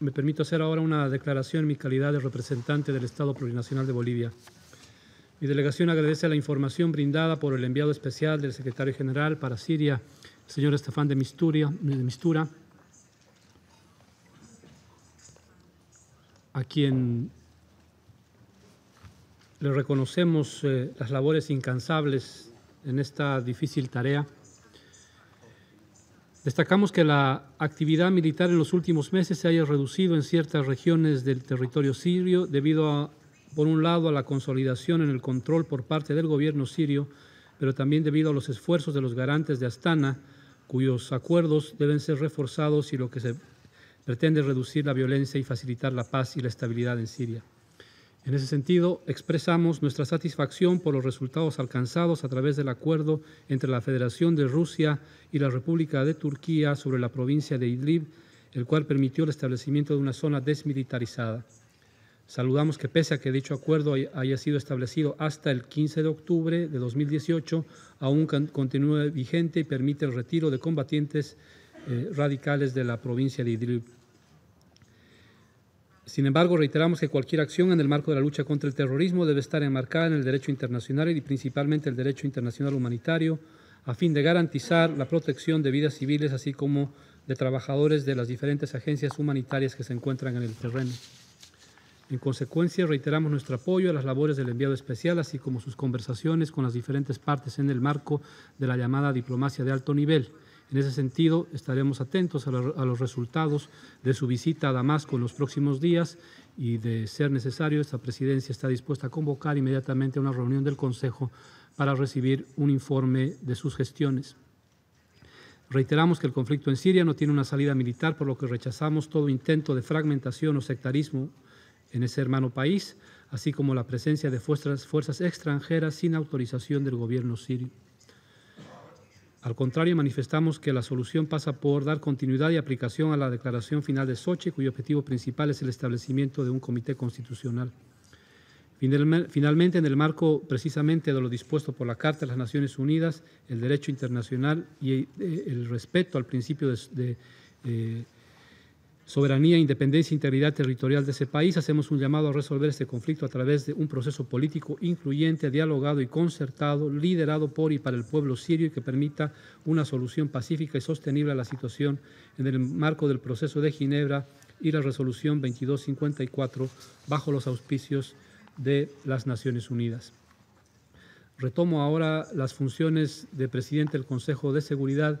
me permito hacer ahora una declaración en mi calidad de representante del Estado Plurinacional de Bolivia. Mi delegación agradece la información brindada por el enviado especial del secretario general para Siria, el señor Estefán de Mistura, de Mistura a quien le reconocemos eh, las labores incansables en esta difícil tarea. Destacamos que la actividad militar en los últimos meses se haya reducido en ciertas regiones del territorio sirio debido, por un lado, a la consolidación en el control por parte del gobierno sirio, pero también debido a los esfuerzos de los garantes de Astana, cuyos acuerdos deben ser reforzados y lo que se pretende reducir la violencia y facilitar la paz y la estabilidad en Siria. En ese sentido, expresamos nuestra satisfacción por los resultados alcanzados a través del acuerdo entre la Federación de Rusia y la República de Turquía sobre la provincia de Idlib, el cual permitió el establecimiento de una zona desmilitarizada. Saludamos que pese a que dicho acuerdo haya sido establecido hasta el 15 de octubre de 2018, aún continúa vigente y permite el retiro de combatientes eh, radicales de la provincia de Idlib. Sin embargo, reiteramos que cualquier acción en el marco de la lucha contra el terrorismo debe estar enmarcada en el derecho internacional y principalmente el derecho internacional humanitario, a fin de garantizar la protección de vidas civiles, así como de trabajadores de las diferentes agencias humanitarias que se encuentran en el terreno. En consecuencia, reiteramos nuestro apoyo a las labores del enviado especial, así como sus conversaciones con las diferentes partes en el marco de la llamada diplomacia de alto nivel, en ese sentido, estaremos atentos a, los resultados de su visita a Damasco en los próximos días y, de ser necesario, esta presidencia está dispuesta a convocar inmediatamente una reunión del Consejo para recibir un informe de sus gestiones. Reiteramos que el conflicto en Siria no tiene una salida militar, por lo que rechazamos todo intento de fragmentación o sectarismo en ese hermano país, así como la presencia de fuerzas, fuerzas extranjeras sin autorización del gobierno sirio. Al contrario, manifestamos que la solución pasa por dar continuidad y aplicación a la declaración final de Sochi, cuyo objetivo principal es el establecimiento de un comité constitucional. Finalmente, en el marco precisamente de lo dispuesto por la Carta de las Naciones Unidas, el derecho internacional y eh, el respeto al principio de, eh, soberanía, independencia e integridad territorial de ese país. Hacemos un llamado a resolver este conflicto a través de un proceso político incluyente, dialogado y concertado, liderado por y para el pueblo sirio y que permita una solución pacífica y sostenible a la situación en el marco del proceso de Ginebra y la resolución 2254 bajo los auspicios de las Naciones Unidas. Retomo ahora las funciones de presidente del Consejo de Seguridad